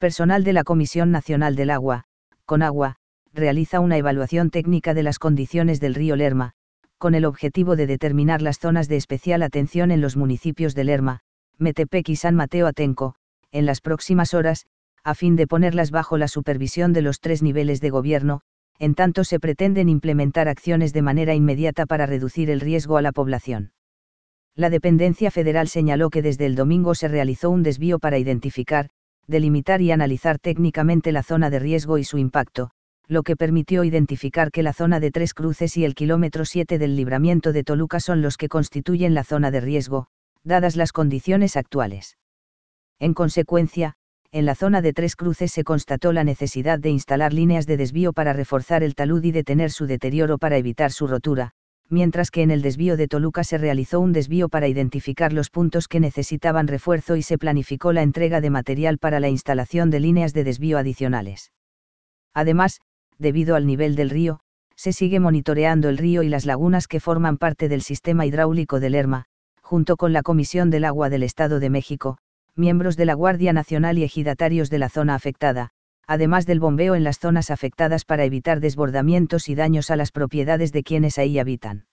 personal de la Comisión Nacional del Agua, Conagua, realiza una evaluación técnica de las condiciones del río Lerma, con el objetivo de determinar las zonas de especial atención en los municipios de Lerma, Metepec y San Mateo Atenco, en las próximas horas, a fin de ponerlas bajo la supervisión de los tres niveles de gobierno, en tanto se pretenden implementar acciones de manera inmediata para reducir el riesgo a la población. La dependencia federal señaló que desde el domingo se realizó un desvío para identificar, delimitar y analizar técnicamente la zona de riesgo y su impacto, lo que permitió identificar que la zona de Tres Cruces y el kilómetro 7 del libramiento de Toluca son los que constituyen la zona de riesgo, dadas las condiciones actuales. En consecuencia, en la zona de Tres Cruces se constató la necesidad de instalar líneas de desvío para reforzar el talud y detener su deterioro para evitar su rotura, mientras que en el desvío de Toluca se realizó un desvío para identificar los puntos que necesitaban refuerzo y se planificó la entrega de material para la instalación de líneas de desvío adicionales. Además, debido al nivel del río, se sigue monitoreando el río y las lagunas que forman parte del sistema hidráulico del ERMA, junto con la Comisión del Agua del Estado de México, miembros de la Guardia Nacional y ejidatarios de la zona afectada, además del bombeo en las zonas afectadas para evitar desbordamientos y daños a las propiedades de quienes ahí habitan.